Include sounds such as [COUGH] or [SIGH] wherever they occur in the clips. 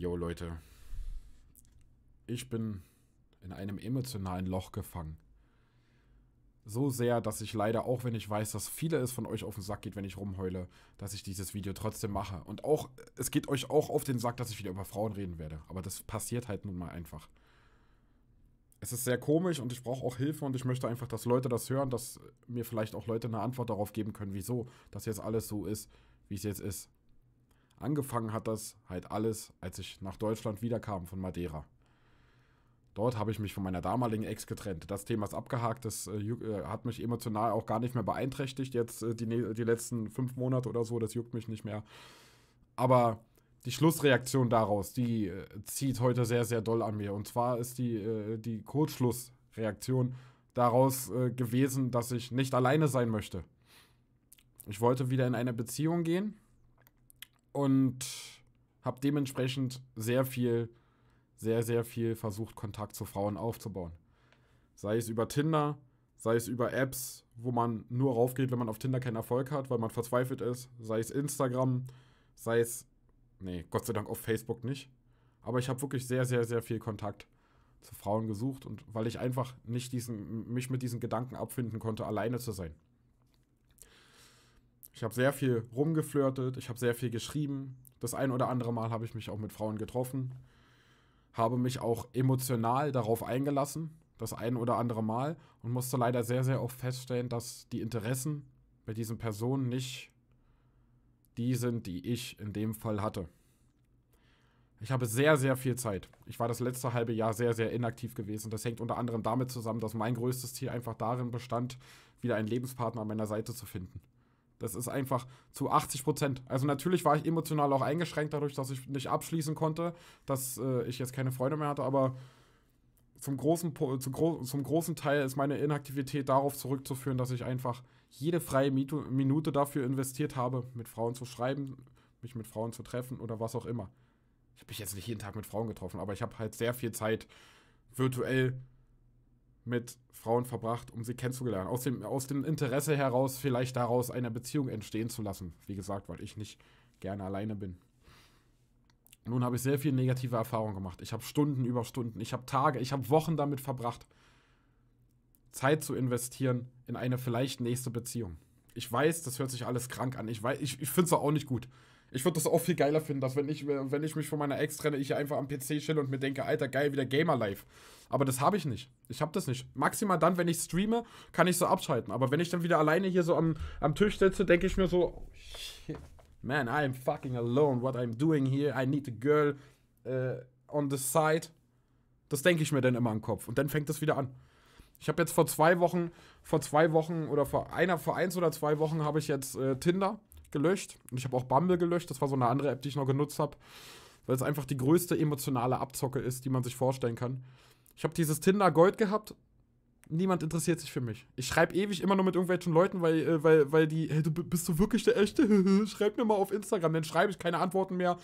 Jo Leute, ich bin in einem emotionalen Loch gefangen. So sehr, dass ich leider, auch wenn ich weiß, dass viele es von euch auf den Sack geht, wenn ich rumheule, dass ich dieses Video trotzdem mache. Und auch, es geht euch auch auf den Sack, dass ich wieder über Frauen reden werde. Aber das passiert halt nun mal einfach. Es ist sehr komisch und ich brauche auch Hilfe und ich möchte einfach, dass Leute das hören, dass mir vielleicht auch Leute eine Antwort darauf geben können, wieso das jetzt alles so ist, wie es jetzt ist. Angefangen hat das halt alles, als ich nach Deutschland wiederkam von Madeira. Dort habe ich mich von meiner damaligen Ex getrennt. Das Thema ist abgehakt, das äh, äh hat mich emotional auch gar nicht mehr beeinträchtigt, jetzt äh, die, ne-, die letzten fünf Monate oder so, das juckt mich nicht mehr. Aber die Schlussreaktion daraus, die äh, zieht heute sehr, sehr doll an mir. Und zwar ist die, äh, die Kurzschlussreaktion daraus äh, gewesen, dass ich nicht alleine sein möchte. Ich wollte wieder in eine Beziehung gehen und habe dementsprechend sehr viel, sehr, sehr viel versucht, Kontakt zu Frauen aufzubauen. Sei es über Tinder, sei es über Apps, wo man nur raufgeht, wenn man auf Tinder keinen Erfolg hat, weil man verzweifelt ist, sei es Instagram, sei es, nee, Gott sei Dank auf Facebook nicht. Aber ich habe wirklich sehr, sehr, sehr viel Kontakt zu Frauen gesucht und weil ich einfach nicht diesen, mich mit diesen Gedanken abfinden konnte, alleine zu sein. Ich habe sehr viel rumgeflirtet, ich habe sehr viel geschrieben. Das ein oder andere Mal habe ich mich auch mit Frauen getroffen, habe mich auch emotional darauf eingelassen, das ein oder andere Mal und musste leider sehr, sehr oft feststellen, dass die Interessen bei diesen Personen nicht die sind, die ich in dem Fall hatte. Ich habe sehr, sehr viel Zeit. Ich war das letzte halbe Jahr sehr, sehr inaktiv gewesen. Das hängt unter anderem damit zusammen, dass mein größtes Ziel einfach darin bestand, wieder einen Lebenspartner an meiner Seite zu finden. Das ist einfach zu 80 Prozent. Also natürlich war ich emotional auch eingeschränkt dadurch, dass ich nicht abschließen konnte, dass äh, ich jetzt keine Freunde mehr hatte, aber zum großen, zum, gro zum großen Teil ist meine Inaktivität darauf zurückzuführen, dass ich einfach jede freie Minute dafür investiert habe, mit Frauen zu schreiben, mich mit Frauen zu treffen oder was auch immer. Ich habe mich jetzt nicht jeden Tag mit Frauen getroffen, aber ich habe halt sehr viel Zeit virtuell mit Frauen verbracht, um sie kennenzulernen. Aus dem, aus dem Interesse heraus, vielleicht daraus eine Beziehung entstehen zu lassen. Wie gesagt, weil ich nicht gerne alleine bin. Nun habe ich sehr viel negative Erfahrungen gemacht. Ich habe Stunden über Stunden, ich habe Tage, ich habe Wochen damit verbracht, Zeit zu investieren in eine vielleicht nächste Beziehung. Ich weiß, das hört sich alles krank an. Ich, weiß, ich, ich finde es auch nicht gut. Ich würde das auch viel geiler finden, dass wenn ich, wenn ich mich von meiner Ex trenne, ich einfach am PC chill und mir denke, alter, geil, wieder Gamer Life. Aber das habe ich nicht. Ich habe das nicht. Maximal dann, wenn ich streame, kann ich so abschalten. Aber wenn ich dann wieder alleine hier so am, am Tisch sitze, denke ich mir so, oh, shit. man, I am fucking alone. What I'm doing here, I need a girl uh, on the side. Das denke ich mir dann immer im Kopf. Und dann fängt das wieder an. Ich habe jetzt vor zwei Wochen, vor zwei Wochen oder vor einer, vor eins oder zwei Wochen habe ich jetzt äh, Tinder gelöscht. Und ich habe auch Bumble gelöscht. Das war so eine andere App, die ich noch genutzt habe. Weil es einfach die größte emotionale Abzocke ist, die man sich vorstellen kann. Ich habe dieses Tinder Gold gehabt. Niemand interessiert sich für mich. Ich schreibe ewig immer nur mit irgendwelchen Leuten, weil, äh, weil, weil die, hey, du bist du wirklich der Echte? [LAUGHS] schreib mir mal auf Instagram. Dann schreibe ich keine Antworten mehr.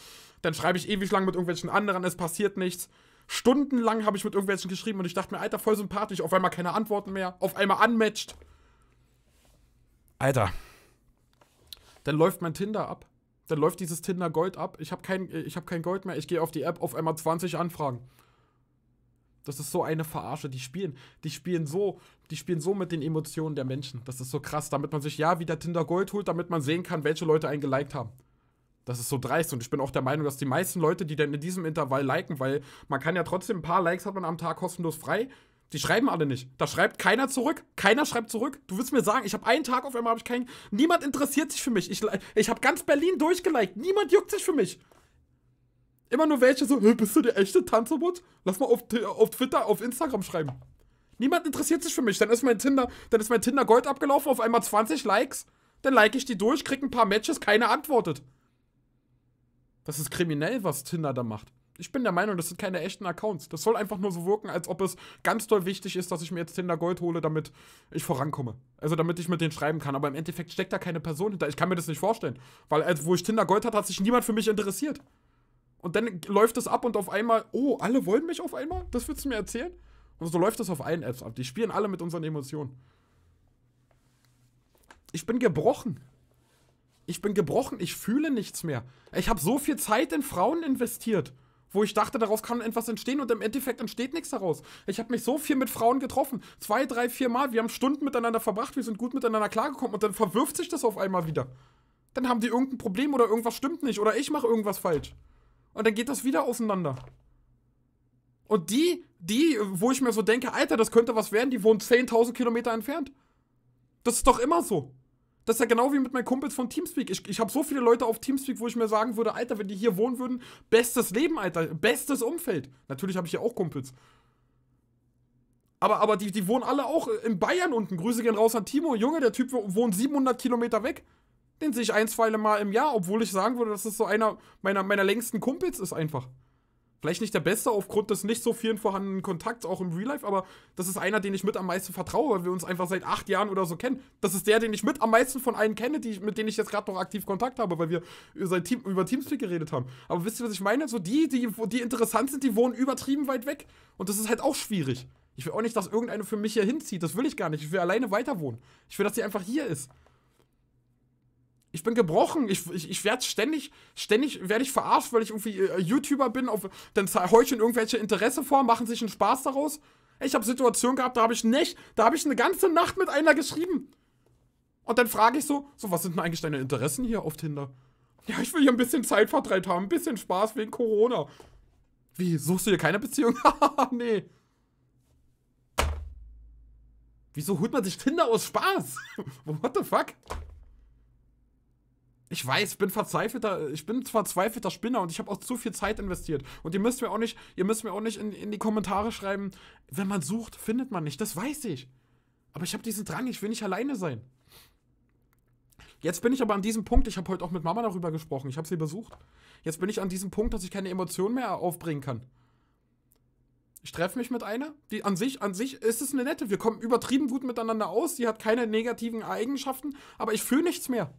Dann schreibe ich ewig lang mit irgendwelchen anderen. Es passiert nichts. Stundenlang habe ich mit irgendwelchen geschrieben und ich dachte mir, Alter, voll sympathisch, auf einmal keine Antworten mehr, auf einmal unmatched. Alter. Dann läuft mein Tinder ab. Dann läuft dieses Tinder Gold ab. Ich habe kein, hab kein Gold mehr. Ich gehe auf die App, auf einmal 20 Anfragen. Das ist so eine Verarsche. Die spielen, die spielen so, die spielen so mit den Emotionen der Menschen. Das ist so krass, damit man sich ja wieder Tinder Gold holt, damit man sehen kann, welche Leute einen geliked haben. Das ist so dreist und ich bin auch der Meinung, dass die meisten Leute, die dann in diesem Intervall liken, weil man kann ja trotzdem ein paar Likes hat man am Tag kostenlos frei, die schreiben alle nicht. Da schreibt keiner zurück. Keiner schreibt zurück. Du willst mir sagen, ich habe einen Tag auf einmal habe ich keinen. Niemand interessiert sich für mich. Ich, ich habe ganz Berlin durchgeliked. Niemand juckt sich für mich. Immer nur welche so, bist du der echte Tanzobot? Lass mal auf, auf Twitter, auf Instagram schreiben. Niemand interessiert sich für mich. Dann ist mein Tinder, dann ist mein Tinder Gold abgelaufen, auf einmal 20 Likes. Dann like ich die durch, krieg ein paar Matches, keiner antwortet. Das ist kriminell, was Tinder da macht. Ich bin der Meinung, das sind keine echten Accounts. Das soll einfach nur so wirken, als ob es ganz doll wichtig ist, dass ich mir jetzt Tinder Gold hole, damit ich vorankomme. Also damit ich mit denen schreiben kann. Aber im Endeffekt steckt da keine Person hinter. Ich kann mir das nicht vorstellen. Weil als wo ich Tinder Gold hatte, hat sich niemand für mich interessiert. Und dann läuft es ab und auf einmal, oh, alle wollen mich auf einmal? Das willst du mir erzählen? Und so läuft das auf allen Apps ab. Die spielen alle mit unseren Emotionen. Ich bin gebrochen. Ich bin gebrochen, ich fühle nichts mehr. Ich habe so viel Zeit in Frauen investiert, wo ich dachte, daraus kann etwas entstehen und im Endeffekt entsteht nichts daraus. Ich habe mich so viel mit Frauen getroffen. Zwei, drei, vier Mal. Wir haben Stunden miteinander verbracht, wir sind gut miteinander klargekommen und dann verwirft sich das auf einmal wieder. Dann haben die irgendein Problem oder irgendwas stimmt nicht oder ich mache irgendwas falsch. Und dann geht das wieder auseinander. Und die, die, wo ich mir so denke, Alter, das könnte was werden, die wohnen 10.000 Kilometer entfernt. Das ist doch immer so. Das ist ja genau wie mit meinen Kumpels von Teamspeak. Ich, ich habe so viele Leute auf Teamspeak, wo ich mir sagen würde, Alter, wenn die hier wohnen würden, bestes Leben, Alter, bestes Umfeld. Natürlich habe ich hier auch Kumpels. Aber, aber die, die wohnen alle auch in Bayern unten. Grüße gehen raus an Timo. Junge, der Typ wohnt 700 Kilometer weg. Den sehe ich ein, zwei Mal im Jahr, obwohl ich sagen würde, dass das so einer meiner, meiner längsten Kumpels ist einfach vielleicht nicht der Beste aufgrund des nicht so vielen vorhandenen Kontakts, auch im Real Life, aber das ist einer, den ich mit am meisten vertraue, weil wir uns einfach seit acht Jahren oder so kennen. Das ist der, den ich mit am meisten von allen kenne, die, mit denen ich jetzt gerade noch aktiv Kontakt habe, weil wir über, Team, über Teamspeak geredet haben. Aber wisst ihr, was ich meine? So die, die, die interessant sind, die wohnen übertrieben weit weg. Und das ist halt auch schwierig. Ich will auch nicht, dass irgendeine für mich hier hinzieht. Das will ich gar nicht. Ich will alleine weiter wohnen. Ich will, dass sie einfach hier ist. Ich bin gebrochen. Ich, ich, ich werde ständig, ständig werde ich verarscht, weil ich irgendwie äh, YouTuber bin. Auf, dann heucheln irgendwelche Interesse vor, machen sich einen Spaß daraus. Ich habe Situationen gehabt, da habe ich nicht, da habe ich eine ganze Nacht mit einer geschrieben. Und dann frage ich so, so, was sind denn eigentlich deine Interessen hier auf Tinder? Ja, ich will hier ein bisschen Zeitvertreib haben, ein bisschen Spaß wegen Corona. Wie, suchst du hier keine Beziehung? Haha, [LAUGHS] nee. Wieso holt man sich Tinder aus Spaß? [LAUGHS] What the fuck? ich weiß, ich bin verzweifelter, ich bin verzweifelter Spinner und ich habe auch zu viel Zeit investiert. Und ihr müsst mir auch nicht, ihr müsst mir auch nicht in, in die Kommentare schreiben, wenn man sucht, findet man nicht. Das weiß ich. Aber ich habe diesen Drang, ich will nicht alleine sein. Jetzt bin ich aber an diesem Punkt, ich habe heute auch mit Mama darüber gesprochen, ich habe sie besucht. Jetzt bin ich an diesem Punkt, dass ich keine Emotionen mehr aufbringen kann. Ich treffe mich mit einer, die an sich, an sich ist es eine nette. Wir kommen übertrieben gut miteinander aus, sie hat keine negativen Eigenschaften, aber ich fühle nichts mehr.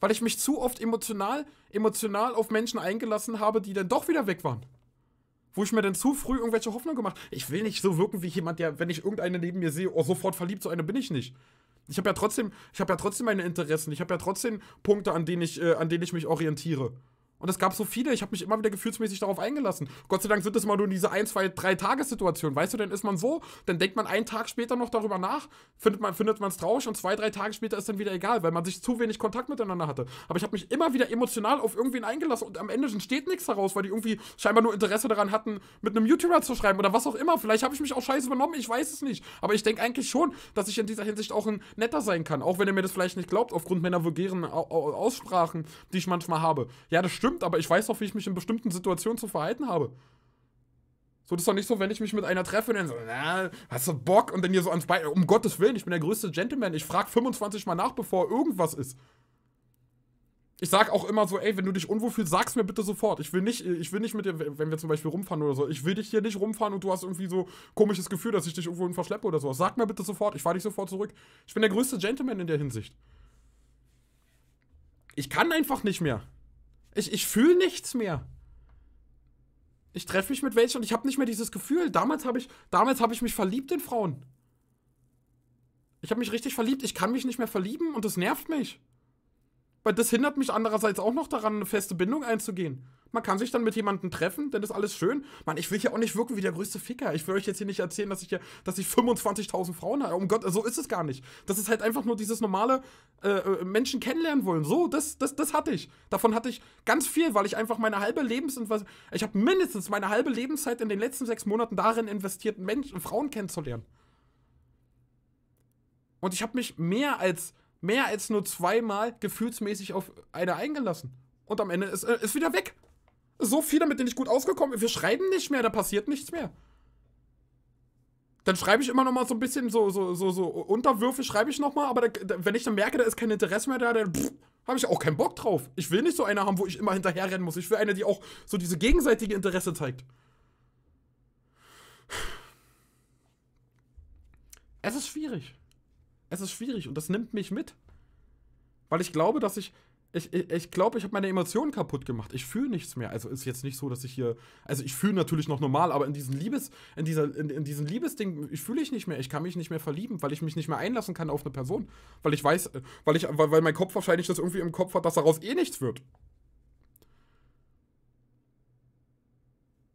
Weil ich mich zu oft emotional, emotional auf Menschen eingelassen habe, die dann doch wieder weg waren. Wo ich mir dann zu früh irgendwelche Hoffnungen gemacht habe. Ich will nicht so wirken wie jemand, der, wenn ich irgendeine neben mir sehe, oh, sofort verliebt, so eine bin ich nicht. Ich habe ja trotzdem, ja trotzdem meine Interessen, ich habe ja trotzdem Punkte, an denen ich, äh, an denen ich mich orientiere. Und es gab so viele, ich habe mich immer wieder gefühlsmäßig darauf eingelassen. Gott sei Dank sind das mal nur diese ein, zwei, drei Tagessituationen. Weißt du, dann ist man so, dann denkt man einen Tag später noch darüber nach, findet man es findet traurig und zwei, drei Tage später ist dann wieder egal, weil man sich zu wenig Kontakt miteinander hatte. Aber ich habe mich immer wieder emotional auf irgendwen eingelassen und am Ende steht nichts daraus, weil die irgendwie scheinbar nur Interesse daran hatten, mit einem YouTuber zu schreiben oder was auch immer. Vielleicht habe ich mich auch scheiße übernommen, ich weiß es nicht. Aber ich denke eigentlich schon, dass ich in dieser Hinsicht auch ein netter sein kann, auch wenn ihr mir das vielleicht nicht glaubt, aufgrund meiner vulgären Aussprachen, die ich manchmal habe. Ja, das stimmt stimmt, aber ich weiß doch, wie ich mich in bestimmten Situationen zu verhalten habe. So, das ist doch nicht so, wenn ich mich mit einer treffe und dann so, na, hast du Bock? Und dann hier so ans Bein, um Gottes Willen, ich bin der größte Gentleman. Ich frage 25 Mal nach, bevor irgendwas ist. Ich sag auch immer so, ey, wenn du dich unwohl fühlst, sag's mir bitte sofort. Ich will nicht, ich will nicht mit dir, wenn wir zum Beispiel rumfahren oder so, ich will dich hier nicht rumfahren und du hast irgendwie so komisches Gefühl, dass ich dich irgendwo hin verschleppe oder so. Sag mir bitte sofort, ich fahr dich sofort zurück. Ich bin der größte Gentleman in der Hinsicht. Ich kann einfach nicht mehr. Ich, ich fühle nichts mehr. Ich treffe mich mit welchen und ich habe nicht mehr dieses Gefühl. Damals habe ich, hab ich mich verliebt in Frauen. Ich habe mich richtig verliebt. Ich kann mich nicht mehr verlieben und das nervt mich. Weil das hindert mich andererseits auch noch daran, eine feste Bindung einzugehen. Man kann sich dann mit jemandem treffen, dann ist alles schön. Mann, ich will hier auch nicht wirken wie der größte Ficker. Ich will euch jetzt hier nicht erzählen, dass ich hier, dass ich 25.000 Frauen habe. Um Gott, so ist es gar nicht. Das ist halt einfach nur dieses normale äh, äh, Menschen kennenlernen wollen. So, das, das, das hatte ich. Davon hatte ich ganz viel, weil ich einfach meine halbe Lebens... Ich habe mindestens meine halbe Lebenszeit in den letzten sechs Monaten darin investiert, Menschen, Frauen kennenzulernen. Und ich habe mich mehr als, mehr als nur zweimal gefühlsmäßig auf eine eingelassen. Und am Ende ist, äh, ist wieder weg. So viele, mit denen ich gut ausgekommen bin. Wir schreiben nicht mehr, da passiert nichts mehr. Dann schreibe ich immer noch mal so ein bisschen so, so, so, so Unterwürfe schreibe ich noch mal, aber da, da, wenn ich dann merke, da ist kein Interesse mehr da, dann habe ich auch keinen Bock drauf. Ich will nicht so eine haben, wo ich immer hinterherrennen muss. Ich will eine, die auch so diese gegenseitige Interesse zeigt. Es ist schwierig. Es ist schwierig und das nimmt mich mit. Weil ich glaube, dass ich ich glaube, ich, glaub, ich habe meine Emotionen kaputt gemacht. Ich fühle nichts mehr. Also ist jetzt nicht so, dass ich hier. Also ich fühle natürlich noch normal, aber in diesem Liebes, in dieser, in, in diesem Liebesding, ich fühle ich nicht mehr. Ich kann mich nicht mehr verlieben, weil ich mich nicht mehr einlassen kann auf eine Person. Weil ich weiß, weil ich, weil, weil mein Kopf wahrscheinlich das irgendwie im Kopf hat, dass daraus eh nichts wird.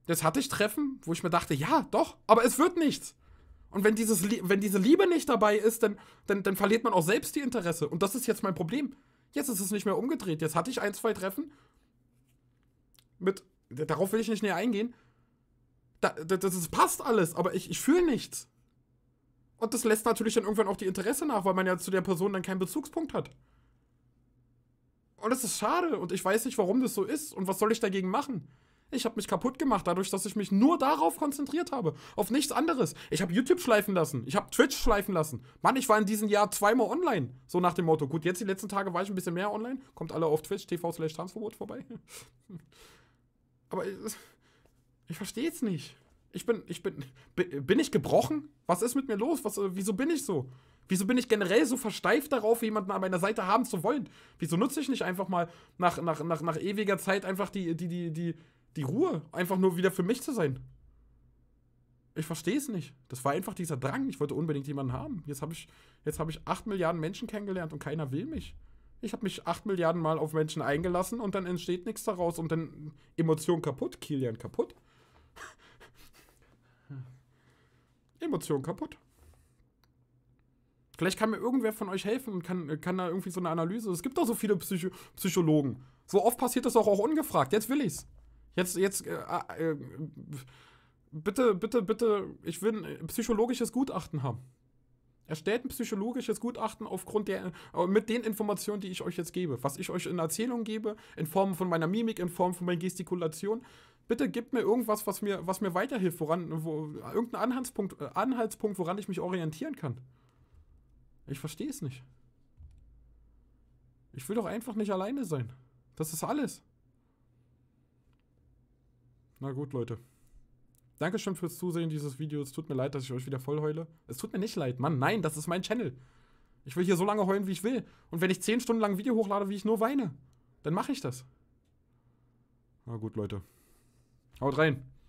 Das hatte ich Treffen, wo ich mir dachte, ja, doch, aber es wird nichts. Und wenn, dieses, wenn diese Liebe nicht dabei ist, dann, dann, dann verliert man auch selbst die Interesse. Und das ist jetzt mein Problem. Jetzt ist es nicht mehr umgedreht. Jetzt hatte ich ein, zwei Treffen. Mit, darauf will ich nicht näher eingehen. Da, das, das passt alles, aber ich, ich fühle nichts. Und das lässt natürlich dann irgendwann auch die Interesse nach, weil man ja zu der Person dann keinen Bezugspunkt hat. Und das ist schade und ich weiß nicht, warum das so ist und was soll ich dagegen machen. Ich habe mich kaputt gemacht, dadurch, dass ich mich nur darauf konzentriert habe. Auf nichts anderes. Ich habe YouTube schleifen lassen. Ich habe Twitch schleifen lassen. Mann, ich war in diesem Jahr zweimal online. So nach dem Motto. Gut, jetzt die letzten Tage war ich ein bisschen mehr online. Kommt alle auf Twitch, TV slash Tanzverbot vorbei. [LAUGHS] Aber äh, ich, ich verstehe es nicht. Ich bin, ich bin, bin ich gebrochen? Was ist mit mir los? Was, äh, wieso bin ich so? Wieso bin ich generell so versteift darauf, jemanden an meiner Seite haben zu wollen? Wieso nutze ich nicht einfach mal nach, nach, nach, nach ewiger Zeit einfach die, die, die, die, die Ruhe, einfach nur wieder für mich zu sein. Ich verstehe es nicht. Das war einfach dieser Drang. Ich wollte unbedingt jemanden haben. Jetzt habe ich, hab ich 8 Milliarden Menschen kennengelernt und keiner will mich. Ich habe mich 8 Milliarden Mal auf Menschen eingelassen und dann entsteht nichts daraus und dann Emotion kaputt, Kilian kaputt. [LAUGHS] Emotion kaputt. Vielleicht kann mir irgendwer von euch helfen und kann, kann da irgendwie so eine Analyse. Es gibt doch so viele Psycho Psychologen. So oft passiert das auch, auch ungefragt. Jetzt will ich's. Jetzt, jetzt, äh, ah, äh, bitte, bitte, bitte, ich will ein äh, psychologisches Gutachten haben. Erstellt ein psychologisches Gutachten aufgrund der, äh, mit den Informationen, die ich euch jetzt gebe. Was ich euch in Erzählung gebe, in Form von meiner Mimik, in Form von meiner Gestikulation. Bitte gebt mir irgendwas, was mir, was mir weiterhilft, woran, wo, irgendein Anhaltspunkt, äh, Anhaltspunkt, woran ich mich orientieren kann. Ich verstehe es nicht. Ich will doch einfach nicht alleine sein. Das ist alles. Na gut, Leute. Dankeschön fürs Zusehen dieses Videos. Tut mir leid, dass ich euch wieder voll heule. Es tut mir nicht leid, Mann. Nein, das ist mein Channel. Ich will hier so lange heulen, wie ich will. Und wenn ich 10 Stunden lang ein Video hochlade, wie ich nur weine, dann mache ich das. Na gut, Leute. Haut rein.